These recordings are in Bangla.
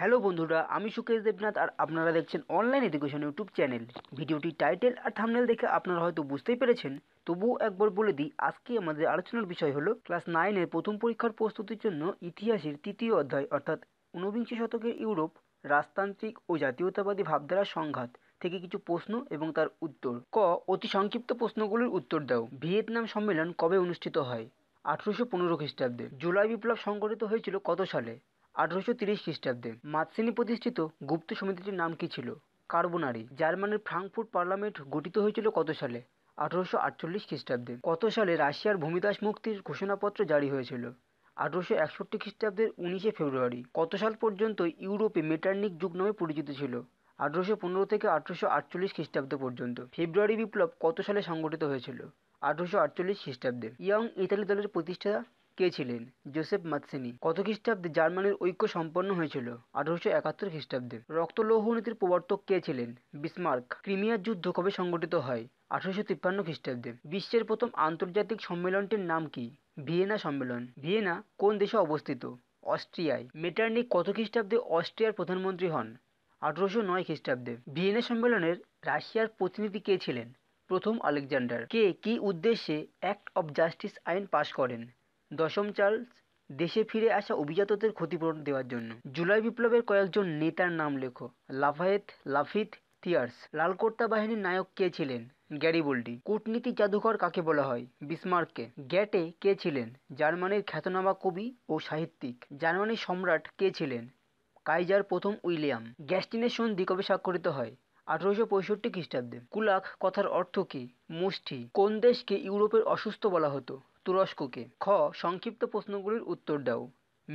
হ্যালো বন্ধুরা আমি সুকেশ দেবনাথ আর আপনারা দেখছেন অনলাইন এডুকেশন ইউটিউব চ্যানেল ভিডিওটি টাইটেল আর থামনেল দেখে আপনারা হয়তো বুঝতেই পেরেছেন তবুও একবার বলে দিই আজকে আমাদের আলোচনার বিষয় হলো ক্লাস নাইনের প্রথম পরীক্ষার প্রস্তুতির জন্য ইতিহাসের তৃতীয় অধ্যায় অর্থাৎ ঊনবিংশ শতকের ইউরোপ রাজতান্ত্রিক ও জাতীয়তাবাদী ভাবধারা সংঘাত থেকে কিছু প্রশ্ন এবং তার উত্তর ক অতি সংক্ষিপ্ত প্রশ্নগুলির উত্তর দাও ভিয়েতনাম সম্মেলন কবে অনুষ্ঠিত হয় আঠেরোশো পনেরো খ্রিস্টাব্দে জুলাই বিপ্লব সংগঠিত হয়েছিল কত সালে আঠারোশো তিরিশ খ্রিস্টাব্দে মাতসিনি প্রতিষ্ঠিত গুপ্ত সমিতিটির নাম কী ছিল কার্বোনারি জার্মানির ফ্রাঙ্কফুর্ট পার্লামেন্ট গঠিত হয়েছিল কত সালে আঠারোশো আটচল্লিশ খ্রিস্টাব্দে কত সালে রাশিয়ার ভূমিদাস মুক্তির ঘোষণাপত্র জারি হয়েছিল আঠারোশো একষট্টি খ্রিস্টাব্দের উনিশে ফেব্রুয়ারি কত সাল পর্যন্ত ইউরোপে মেটার্নিক যুগ নামে পরিচিত ছিল আঠারোশো পনেরো থেকে আঠারোশো আটচল্লিশ খ্রিস্টাব্দ পর্যন্ত ফেব্রুয়ারি বিপ্লব কত সালে সংগঠিত হয়েছিল আঠারোশো আটচল্লিশ খ্রিস্টাব্দে ইয়ং ইতালি দলের প্রতিষ্ঠা কে ছিলেন জোসেফ মাতসেনি কত খ্রিস্টাব্দে জার্মানির ঐক্য সম্পন্ন হয়েছিল আঠারোশো একাত্তর খ্রিস্টাব্দে লৌহ নীতির প্রবর্তক কে ছিলেন বিসমার্ক ক্রিমিয়ার যুদ্ধ কবে সংগঠিত হয় আঠারোশো তিপ্পান্ন খ্রিস্টাব্দে বিশ্বের প্রথম আন্তর্জাতিক সম্মেলনটির নাম কি ভিয়েনা সম্মেলন ভিয়েনা কোন দেশে অবস্থিত অস্ট্রিয়ায় মেটার্নিক কত খ্রিস্টাব্দে অস্ট্রিয়ার প্রধানমন্ত্রী হন আঠারোশো নয় খ্রিস্টাব্দে ভিয়েনা সম্মেলনের রাশিয়ার প্রতিনিধি কে ছিলেন প্রথম আলেকজান্ডার কে কি উদ্দেশ্যে অ্যাক্ট অফ জাস্টিস আইন পাশ করেন দশম চার্লস দেশে ফিরে আসা অভিজাতদের ক্ষতিপূরণ দেওয়ার জন্য জুলাই বিপ্লবের কয়েকজন নেতার নাম লেখো লাফায়েত লাফিত থিয়ার্স লালকর্তা বাহিনীর নায়ক কে ছিলেন বোল্ডি কূটনীতি জাদুঘর কাকে বলা হয় বিসমার্ককে গ্যাটে কে ছিলেন জার্মানির খ্যাতনামা কবি ও সাহিত্যিক জার্মানির সম্রাট কে ছিলেন কাইজার প্রথম উইলিয়াম গ্যাস্টিনের সন্ধি কবে স্বাক্ষরিত হয় আঠারোশো পঁয়ষট্টি খ্রিস্টাব্দে কুলাক কথার অর্থ কি মুষ্টি কোন দেশকে ইউরোপের অসুস্থ বলা হতো তুরস্ককে খ সংক্ষিপ্ত প্রশ্নগুলির উত্তর দাও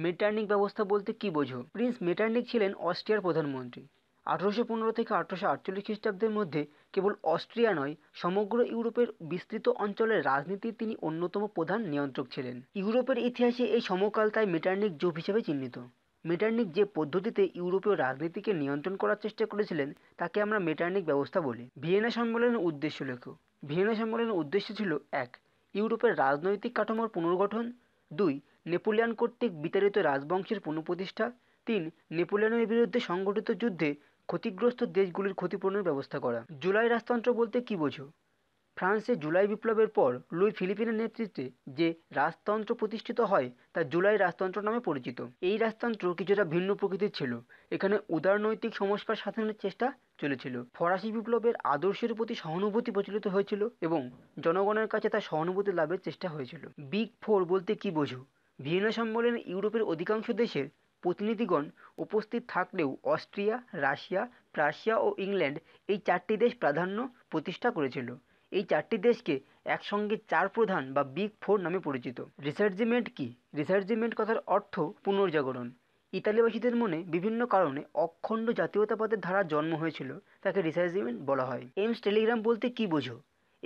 মেটার্নিক ব্যবস্থা বলতে কি বোঝো প্রিন্স মেটার্নিক ছিলেন অস্ট্রিয়ার প্রধানমন্ত্রী আঠারোশো পনেরো থেকে আঠারোশো আটচল্লিশ খ্রিস্টাব্দের মধ্যে কেবল অস্ট্রিয়া নয় সমগ্র ইউরোপের বিস্তৃত অঞ্চলের রাজনীতির তিনি অন্যতম প্রধান নিয়ন্ত্রক ছিলেন ইউরোপের ইতিহাসে এই সমকাল তাই মেটার্নিক যুগ হিসেবে চিহ্নিত মেটার্নিক যে পদ্ধতিতে ইউরোপীয় রাজনীতিকে নিয়ন্ত্রণ করার চেষ্টা করেছিলেন তাকে আমরা মেটার্নিক ব্যবস্থা বলি ভিয়েনা সম্মেলনের উদ্দেশ্য লেখ ভিয়েনা সম্মেলনের উদ্দেশ্য ছিল এক ইউরোপের রাজনৈতিক কাঠামোর পুনর্গঠন দুই নেপোলিয়ান কর্তৃক বিতাড়িত রাজবংশের পুনঃপ্রতিষ্ঠা তিন নেপোলিয়নের বিরুদ্ধে সংগঠিত যুদ্ধে ক্ষতিগ্রস্ত দেশগুলির ক্ষতিপূরণের ব্যবস্থা করা জুলাই রাজতন্ত্র বলতে কী বোঝো ফ্রান্সে জুলাই বিপ্লবের পর লুই ফিলিপিনের নেতৃত্বে যে রাজতন্ত্র প্রতিষ্ঠিত হয় তা জুলাই রাজতন্ত্র নামে পরিচিত এই রাজতন্ত্র কিছুটা ভিন্ন প্রকৃতির ছিল এখানে উদারনৈতিক সংস্কার সাধনের চেষ্টা চলেছিল ফরাসি বিপ্লবের আদর্শের প্রতি সহানুভূতি প্রচলিত হয়েছিল এবং জনগণের কাছে তার সহানুভূতি লাভের চেষ্টা হয়েছিল বিগ ফোর বলতে কি বোঝো ভিয়েনা সম্মেলনে ইউরোপের অধিকাংশ দেশের প্রতিনিধিগণ উপস্থিত থাকলেও অস্ট্রিয়া রাশিয়া প্রাশিয়া ও ইংল্যান্ড এই চারটি দেশ প্রাধান্য প্রতিষ্ঠা করেছিল এই চারটি দেশকে একসঙ্গে চার প্রধান বা বিগ ফোর নামে পরিচিত রিসার্জিমেন্ট কি রিসার্জিমেন্ট কথার অর্থ পুনর্জাগরণ ইতালিবাসীদের মনে বিভিন্ন কারণে অখণ্ড জাতীয়তাবাদের ধারা জন্ম হয়েছিল তাকে রিসাইজমেন্ট বলা হয় এমস টেলিগ্রাম বলতে কি বোঝো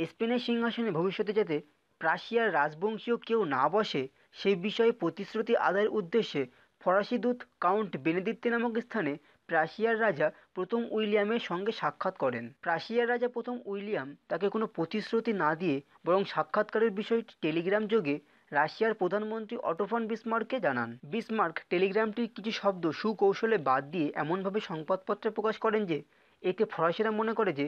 স্পেনের সিংহাসনে ভবিষ্যতে যাতে প্রাশিয়ার রাজবংশীয় কেউ না বসে সেই বিষয়ে প্রতিশ্রুতি আদায়ের উদ্দেশ্যে ফরাসি দূত কাউন্ট বেনেদিত্তে নামক স্থানে প্রাশিয়ার রাজা প্রথম উইলিয়ামের সঙ্গে সাক্ষাৎ করেন প্রাশিয়ার রাজা প্রথম উইলিয়াম তাকে কোনো প্রতিশ্রুতি না দিয়ে বরং সাক্ষাৎকারের বিষয়টি টেলিগ্রাম যোগে রাশিয়ার প্রধানমন্ত্রী অটোফন বিসমার্ককে জানান বিসমার্ক টেলিগ্রামটির কিছু শব্দ সুকৌশলে বাদ দিয়ে এমনভাবে সংবাদপত্রে প্রকাশ করেন যে এতে ফরাসিরা মনে করে যে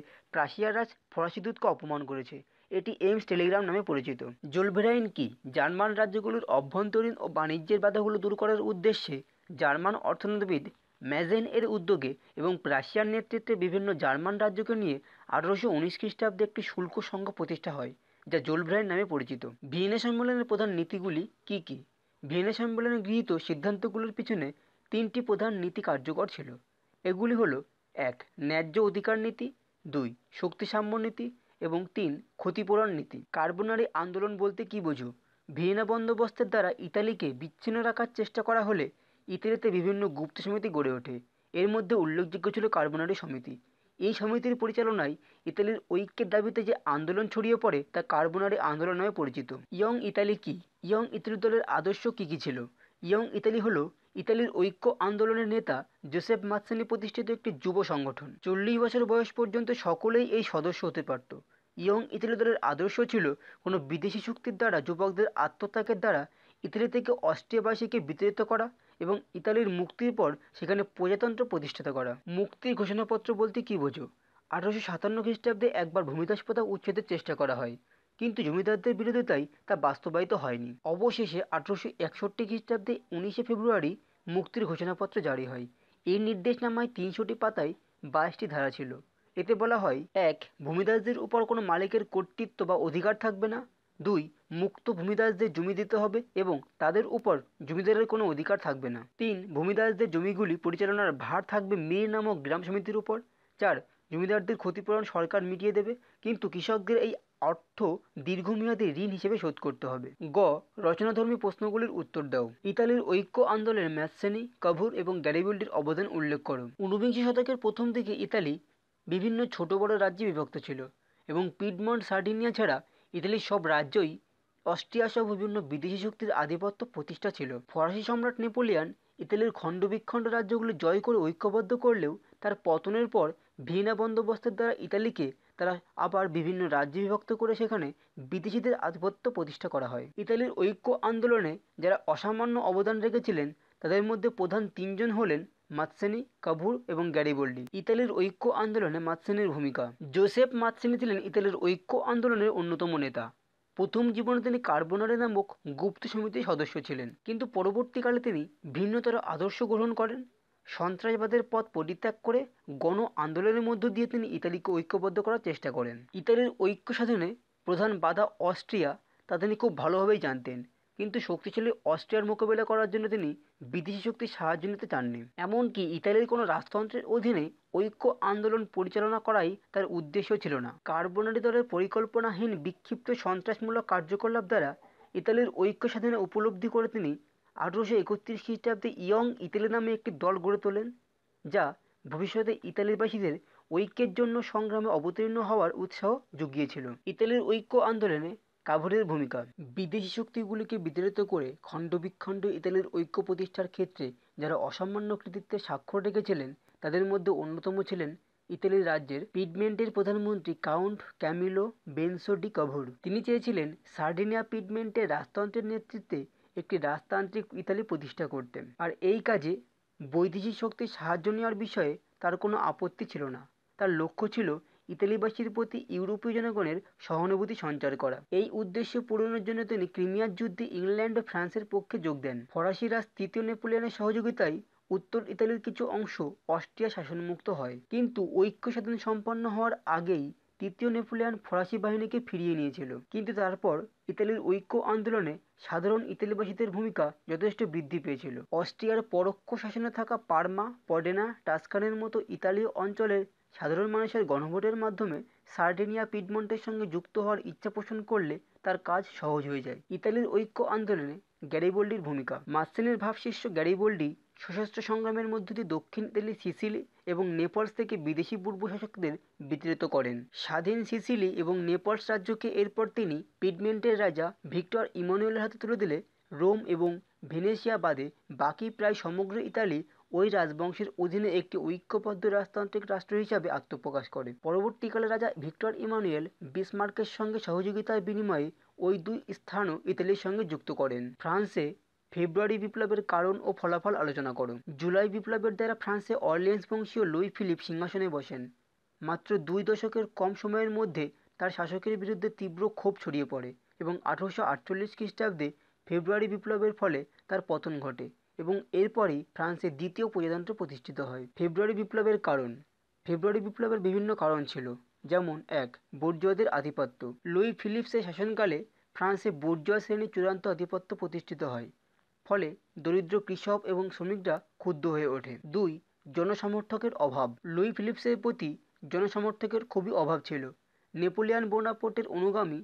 রাজ ফরাসি দূতকে অপমান করেছে এটি এমস টেলিগ্রাম নামে পরিচিত জোলভেরাইন কি জার্মান রাজ্যগুলোর অভ্যন্তরীণ ও বাণিজ্যের বাধাগুলো দূর করার উদ্দেশ্যে জার্মান অর্থনীতিবিদ ম্যাজেন এর উদ্যোগে এবং রাশিয়ার নেতৃত্বে বিভিন্ন জার্মান রাজ্যকে নিয়ে আঠারোশো উনিশ খ্রিস্টাব্দে একটি শুল্ক সংঘ প্রতিষ্ঠা হয় যা জোলভ্রাইয়ের নামে পরিচিত ভিয়েনা সম্মেলনের প্রধান নীতিগুলি কি কি ভিয়েনা সম্মেলনে গৃহীত সিদ্ধান্তগুলোর পিছনে তিনটি প্রধান নীতি কার্যকর ছিল এগুলি হল এক ন্যায্য অধিকার নীতি দুই শক্তি সাম্য নীতি এবং তিন ক্ষতিপূরণ নীতি কার্বনারি আন্দোলন বলতে কি বোঝো ভিয়েনা বন্দোবস্তের দ্বারা ইতালিকে বিচ্ছিন্ন রাখার চেষ্টা করা হলে ইতালিতে বিভিন্ন গুপ্ত সমিতি গড়ে ওঠে এর মধ্যে উল্লেখযোগ্য ছিল কার্বনারি সমিতি এই সমিতির পরিচালনায় ইতালির ঐক্যের দাবিতে যে আন্দোলন ছড়িয়ে পড়ে তা কার্বোনারি আন্দোলন নামে পরিচিত ইয়ং ইতালি কি ইয়ং ইতালি দলের আদর্শ কী কী ছিল ইয়ং ইতালি হলো ইতালির ঐক্য আন্দোলনের নেতা জোসেফ মাৎসানি প্রতিষ্ঠিত একটি যুব সংগঠন চল্লিশ বছর বয়স পর্যন্ত সকলেই এই সদস্য হতে পারত ইয়ং ইতালি দলের আদর্শ ছিল কোনো বিদেশি শক্তির দ্বারা যুবকদের আত্মত্যাগের দ্বারা ইতালি থেকে অস্ট্রিয়াবাসীকে বিতাড়িত করা এবং ইতালির মুক্তির পর সেখানে প্রজাতন্ত্র প্রতিষ্ঠা করা মুক্তির ঘোষণাপত্র বলতে কী বোঝো আঠারোশো সাতান্ন খ্রিস্টাব্দে একবার ভূমিদাস প্রথা উচ্ছেদের চেষ্টা করা হয় কিন্তু জমিদারদের বিরোধিতায় তা বাস্তবায়িত হয়নি অবশেষে আঠারোশো একষট্টি খ্রিস্টাব্দে উনিশে ফেব্রুয়ারি মুক্তির ঘোষণাপত্র জারি হয় এই নির্দেশনামায় তিনশোটি পাতায় বাইশটি ধারা ছিল এতে বলা হয় এক ভূমিদাসদের উপর কোনো মালিকের কর্তৃত্ব বা অধিকার থাকবে না দুই মুক্ত ভূমিদাসদের জমি দিতে হবে এবং তাদের উপর জমিদারের কোনো অধিকার থাকবে না তিন ভূমিদাসদের জমিগুলি পরিচালনার ভার থাকবে মীর নামক গ্রাম সমিতির উপর চার জমিদারদের ক্ষতিপূরণ সরকার মিটিয়ে দেবে কিন্তু কৃষকদের এই অর্থ দীর্ঘমেয়াদী ঋণ হিসেবে শোধ করতে হবে গ রচনাধর্মী প্রশ্নগুলির উত্তর দাও ইতালির ঐক্য আন্দোলনের ম্যাসেনি কভুর এবং গ্যারিবল্ডির অবদান উল্লেখ করো ঊনবিংশ শতকের প্রথম দিকে ইতালি বিভিন্ন ছোট বড় রাজ্যে বিভক্ত ছিল এবং পিডমন্ট সার্ডিনিয়া ছাড়া ইতালির সব রাজ্যই অস্ট্রিয়া সহ বিভিন্ন বিদেশি শক্তির আধিপত্য প্রতিষ্ঠা ছিল ফরাসি সম্রাট নেপোলিয়ান ইতালির বিখণ্ড রাজ্যগুলি জয় করে ঐক্যবদ্ধ করলেও তার পতনের পর ভিয়েনা বন্দোবস্তের দ্বারা ইতালিকে তারা আবার বিভিন্ন রাজ্যে বিভক্ত করে সেখানে বিদেশিদের আধিপত্য প্রতিষ্ঠা করা হয় ইতালির ঐক্য আন্দোলনে যারা অসামান্য অবদান রেখেছিলেন তাদের মধ্যে প্রধান তিনজন হলেন মাতসেনি কাভুর এবং গ্যারিবোল্ডি ইতালির ঐক্য আন্দোলনে মাতসেনির ভূমিকা জোসেফ মাতসেনি ছিলেন ইতালির ঐক্য আন্দোলনের অন্যতম নেতা প্রথম জীবনে তিনি কার্বোনারে নামক গুপ্ত সমিতির সদস্য ছিলেন কিন্তু পরবর্তীকালে তিনি ভিন্নতর আদর্শ গ্রহণ করেন সন্ত্রাসবাদের পথ পরিত্যাগ করে গণ আন্দোলনের মধ্য দিয়ে তিনি ইতালিকে ঐক্যবদ্ধ করার চেষ্টা করেন ইতালির ঐক্য সাধনে প্রধান বাধা অস্ট্রিয়া তা তিনি খুব ভালোভাবেই জানতেন কিন্তু শক্তিশালী অস্ট্রিয়ার মোকাবিলা করার জন্য তিনি বিদেশি শক্তির সাহায্য নিতে চাননি এমনকি ইতালির কোনো রাজতন্ত্রের অধীনে ঐক্য আন্দোলন পরিচালনা করাই তার উদ্দেশ্য ছিল না কার্বোনারি দলের পরিকল্পনাহীন বিক্ষিপ্ত সন্ত্রাসমূলক কার্যকলাপ দ্বারা ইতালির ঐক্য সাধনে উপলব্ধি করে তিনি আঠেরোশো একত্রিশ খ্রিস্টাব্দে ইয়ং ইতালি নামে একটি দল গড়ে তোলেন যা ভবিষ্যতে ইতালিরবাসীদের ঐক্যের জন্য সংগ্রামে অবতীর্ণ হওয়ার উৎসাহ জুগিয়েছিল ইতালির ঐক্য আন্দোলনে কাভুরের ভূমিকা বিদেশি শক্তিগুলিকে বিতাড়িত করে খণ্ডবিখণ্ড ইতালির ঐক্য প্রতিষ্ঠার ক্ষেত্রে যারা অসামান্য কৃতিত্বে স্বাক্ষর রেখেছিলেন তাদের মধ্যে অন্যতম ছিলেন ইতালির রাজ্যের পিডমেন্টের প্রধানমন্ত্রী count Camillo Benso di Cavour তিনি চেয়েছিলেন সার্ডিনিয়া পিডমেন্টের রাজতন্ত্রের নেতৃত্বে একটি রাজতান্ত্রিক ইতালি প্রতিষ্ঠা করতেন আর এই কাজে বৈদেশিক শক্তির সাহায্য নেওয়ার বিষয়ে তার কোনো আপত্তি ছিল না তার লক্ষ্য ছিল ইতালিবাসীর প্রতি ইউরোপীয় জনগণের সহানুভূতি সঞ্চার করা এই উদ্দেশ্য পূরণের জন্য তিনি ক্রিমিয়ার যুদ্ধে ইংল্যান্ড ও ফ্রান্সের পক্ষে যোগ দেন ফরাসি রাজ তৃতীয় নেপোলিয়নের সহযোগিতায় উত্তর ইতালির কিছু অংশ অস্ট্রিয়া শাসনমুক্ত হয় কিন্তু ঐক্য সাধন সম্পন্ন হওয়ার আগেই তৃতীয় নেপোলিয়ান ফরাসি বাহিনীকে ফিরিয়ে নিয়েছিল কিন্তু তারপর ইতালির ঐক্য আন্দোলনে সাধারণ ইতালিবাসীদের ভূমিকা যথেষ্ট বৃদ্ধি পেয়েছিল অস্ট্রিয়ার পরোক্ষ শাসনে থাকা পার্মা পডেনা টাস্কানের মতো ইতালীয় অঞ্চলের সাধারণ মানুষের গণভোটের মাধ্যমে সার্ডিনিয়া পিডমন্টের সঙ্গে যুক্ত হওয়ার ইচ্ছা পোষণ করলে তার কাজ সহজ হয়ে যায় ইতালির ঐক্য আন্দোলনে গ্যারিবোল্ডির ভূমিকা মার্সেলের ভাবশিষ্য গ্যারিবোল্ডি সশস্ত্র সংগ্রামের মধ্য দিয়ে দক্ষিণ ইতালি সিসিলি এবং নেপলস থেকে বিদেশি পূর্ব শাসকদের বিতৃত করেন স্বাধীন সিসিলি এবং নেপলস রাজ্যকে এরপর তিনি পিডমেন্টের রাজা ভিক্টর ইমানুয়েলের হাতে তুলে দিলে রোম এবং ভেনেসিয়া বাদে বাকি প্রায় সমগ্র ইতালি ওই রাজবংশের অধীনে একটি ঐক্যবদ্ধ রাজতান্ত্রিক রাষ্ট্র হিসাবে আত্মপ্রকাশ করে পরবর্তীকালে রাজা ভিক্টর ইমানুয়েল বিসমার্কের সঙ্গে সহযোগিতার বিনিময়ে ওই দুই স্থানও ইতালির সঙ্গে যুক্ত করেন ফ্রান্সে ফেব্রুয়ারি বিপ্লবের কারণ ও ফলাফল আলোচনা করুন জুলাই বিপ্লবের দ্বারা ফ্রান্সে অরলিয়েন্স বংশীয় লুই ফিলিপ সিংহাসনে বসেন মাত্র দুই দশকের কম সময়ের মধ্যে তার শাসকের বিরুদ্ধে তীব্র ক্ষোভ ছড়িয়ে পড়ে এবং আঠারোশো আটচল্লিশ খ্রিস্টাব্দে ফেব্রুয়ারি বিপ্লবের ফলে তার পতন ঘটে এবং এরপরই ফ্রান্সের দ্বিতীয় প্রজাতন্ত্র প্রতিষ্ঠিত হয় ফেব্রুয়ারি বিপ্লবের কারণ ফেব্রুয়ারি বিপ্লবের বিভিন্ন কারণ ছিল যেমন এক বোর্জোয়াদের আধিপত্য লুই ফিলিপসের শাসনকালে ফ্রান্সে বোর্জোয়া শ্রেণীর চূড়ান্ত আধিপত্য প্রতিষ্ঠিত হয় ফলে দরিদ্র কৃষক এবং শ্রমিকরা ক্ষুব্ধ হয়ে ওঠে দুই জনসমর্থকের অভাব লুই ফিলিপসের প্রতি জনসমর্থকের খুবই অভাব ছিল নেপোলিয়ান বোনাপোর্টের অনুগামী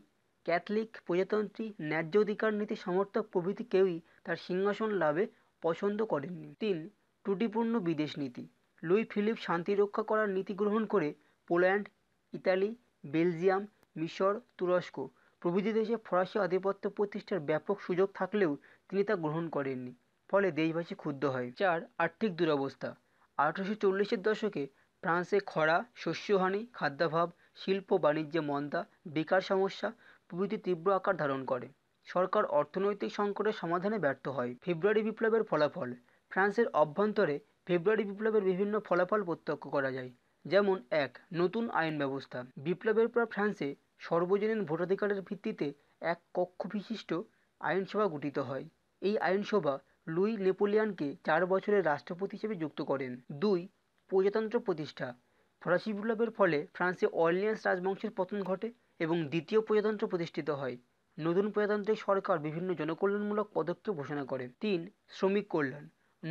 ক্যাথলিক প্রজাতন্ত্রী ন্যায্য অধিকার নীতি সমর্থক প্রভৃতি কেউই তার সিংহাসন লাভে পছন্দ করেননি তিন ত্রুটিপূর্ণ বিদেশ নীতি লুই ফিলিপ শান্তি রক্ষা করার নীতি গ্রহণ করে পোল্যান্ড ইতালি বেলজিয়াম মিশর তুরস্ক প্রভৃতি দেশে ফরাসি আধিপত্য প্রতিষ্ঠার ব্যাপক সুযোগ থাকলেও তিনি তা গ্রহণ করেননি ফলে দেশবাসী ক্ষুব্ধ হয় চার আর্থিক দুরবস্থা আঠারোশো চল্লিশের দশকে ফ্রান্সে খরা শস্যহানি খাদ্যাভাব শিল্প বাণিজ্যে মন্দা বেকার সমস্যা প্রভৃতি তীব্র আকার ধারণ করে সরকার অর্থনৈতিক সংকটের সমাধানে ব্যর্থ হয় ফেব্রুয়ারি বিপ্লবের ফলাফল ফ্রান্সের অভ্যন্তরে ফেব্রুয়ারি বিপ্লবের বিভিন্ন ফলাফল প্রত্যক্ষ করা যায় যেমন এক নতুন আইন ব্যবস্থা বিপ্লবের পর ফ্রান্সে সর্বজনীন ভোটাধিকারের ভিত্তিতে এক কক্ষ বিশিষ্ট আইনসভা গঠিত হয় এই আইনসভা লুই নেপোলিয়ানকে চার বছরের রাষ্ট্রপতি হিসেবে যুক্ত করেন দুই প্রজাতন্ত্র প্রতিষ্ঠা ফরাসি বিপ্লবের ফলে ফ্রান্সে অর্লিয়ান্স রাজবংশের পতন ঘটে এবং দ্বিতীয় প্রজাতন্ত্র প্রতিষ্ঠিত হয় নতুন প্রজাতান্ত্রিক সরকার বিভিন্ন জনকল্যাণমূলক পদক্ষেপ ঘোষণা করে তিন শ্রমিক কল্যাণ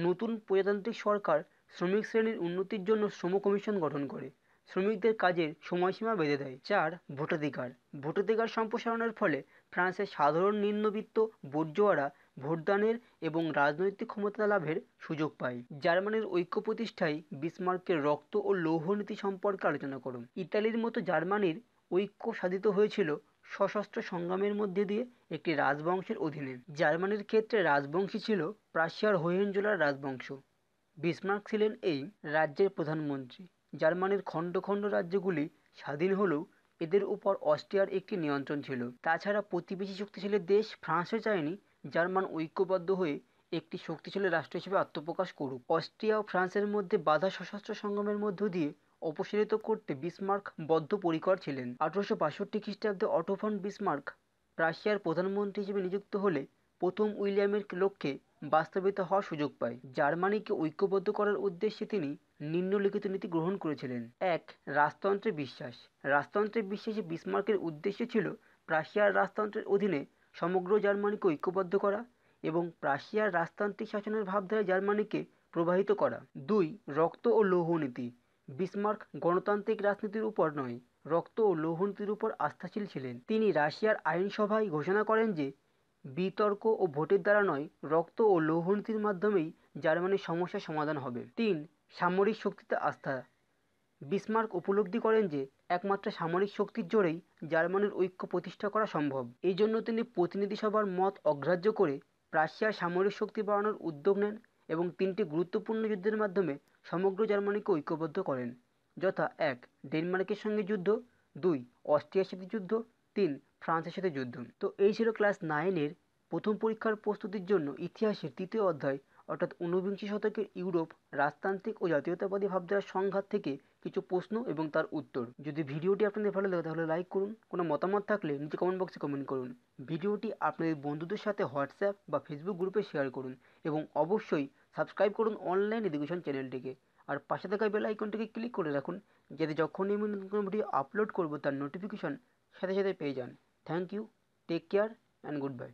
নতুন প্রজাতান্ত্রিক সরকার শ্রমিক শ্রেণীর উন্নতির জন্য শ্রম কমিশন গঠন করে শ্রমিকদের কাজের সময়সীমা বেঁধে দেয় চার ভোটাধিকার ভোটাধিকার সম্প্রসারণের ফলে ফ্রান্সের সাধারণ নিম্নবিত্ত বোর্জোয়ারা ভোটদানের এবং রাজনৈতিক ক্ষমতা লাভের সুযোগ পায় জার্মানির ঐক্য প্রতিষ্ঠায় বিসমার্কের রক্ত ও লৌহ নীতি সম্পর্কে আলোচনা করুন ইতালির মতো জার্মানির ঐক্য সাধিত হয়েছিল সশস্ত্র সংগ্রামের মধ্যে দিয়ে একটি রাজবংশের অধীনে জার্মানির ক্ষেত্রে রাজবংশী ছিল প্রাশিয়ার হোহেনজোলার রাজবংশ বিসমার্ক ছিলেন এই রাজ্যের প্রধানমন্ত্রী জার্মানির খণ্ড খণ্ড রাজ্যগুলি স্বাধীন হলেও এদের উপর অস্ট্রিয়ার একটি নিয়ন্ত্রণ ছিল তাছাড়া প্রতিবেশী শক্তিশালী দেশ ফ্রান্সও চায়নি জার্মান ঐক্যবদ্ধ হয়ে একটি শক্তিশালী রাষ্ট্র হিসেবে আত্মপ্রকাশ করুক অস্ট্রিয়া ও ফ্রান্সের মধ্যে বাধা সশস্ত্র সংগ্রামের মধ্য দিয়ে অপসারিত করতে বিসমার্ক বদ্ধপরিকর ছিলেন আঠারোশো বাষট্টি খ্রিস্টাব্দে অটোফন বিসমার্ক রাশিয়ার প্রধানমন্ত্রী হিসেবে নিযুক্ত হলে প্রথম উইলিয়ামের লক্ষ্যে বাস্তবিত হওয়ার সুযোগ পায় জার্মানিকে ঐক্যবদ্ধ করার উদ্দেশ্যে তিনি নিম্নলিখিত নীতি গ্রহণ করেছিলেন এক রাজতন্ত্রে বিশ্বাস রাজতন্ত্রের বিশ্বাসে বিসমার্কের উদ্দেশ্য ছিল প্রাশিয়ার রাজতন্ত্রের অধীনে সমগ্র জার্মানিকে ঐক্যবদ্ধ করা এবং প্রাশিয়ার রাজতান্ত্রিক শাসনের ভাবধারা জার্মানিকে প্রবাহিত করা দুই রক্ত ও লৌহ নীতি বিসমার্ক গণতান্ত্রিক রাজনীতির উপর নয় রক্ত ও লৌহনীতির উপর আস্থাশীল ছিলেন তিনি রাশিয়ার আইনসভায় ঘোষণা করেন যে বিতর্ক ও ভোটের দ্বারা নয় রক্ত ও লৌহনীতির মাধ্যমেই জার্মানির সমস্যার সমাধান হবে তিন সামরিক শক্তিতে আস্থা বিসমার্ক উপলব্ধি করেন যে একমাত্র সামরিক শক্তির জোরেই জার্মানির ঐক্য প্রতিষ্ঠা করা সম্ভব এই জন্য তিনি প্রতিনিধি সভার মত অগ্রাহ্য করে প্রাশিয়ার সামরিক শক্তি বাড়ানোর উদ্যোগ নেন এবং তিনটি গুরুত্বপূর্ণ যুদ্ধের মাধ্যমে সমগ্র জার্মানিকে ঐক্যবদ্ধ করেন যথা এক ডেনমার্কের সঙ্গে যুদ্ধ দুই অস্ট্রিয়ার সাথে যুদ্ধ তিন ফ্রান্সের সাথে যুদ্ধ তো এই ছিল ক্লাস নাইনের প্রথম পরীক্ষার প্রস্তুতির জন্য ইতিহাসের তৃতীয় অধ্যায় অর্থাৎ ঊনবিংশ শতকের ইউরোপ রাজতান্ত্রিক ও জাতীয়তাবাদী ভাবধারার সংঘাত থেকে কিছু প্রশ্ন এবং তার উত্তর যদি ভিডিওটি আপনাদের ভালো লাগে তাহলে লাইক করুন কোনো মতামত থাকলে নিচে কমেন্ট বক্সে কমেন্ট করুন ভিডিওটি আপনাদের বন্ধুদের সাথে হোয়াটসঅ্যাপ বা ফেসবুক গ্রুপে শেয়ার করুন এবং অবশ্যই সাবস্ক্রাইব করুন অনলাইন এডুকেশন চ্যানেলটিকে আর পাশে থাকা বেল আইকনটিকে ক্লিক করে রাখুন যাতে যখনই আমি নতুন কোনো ভিডিও আপলোড করব তার নোটিফিকেশন সাথে সাথে পেয়ে যান thank you take care and good bye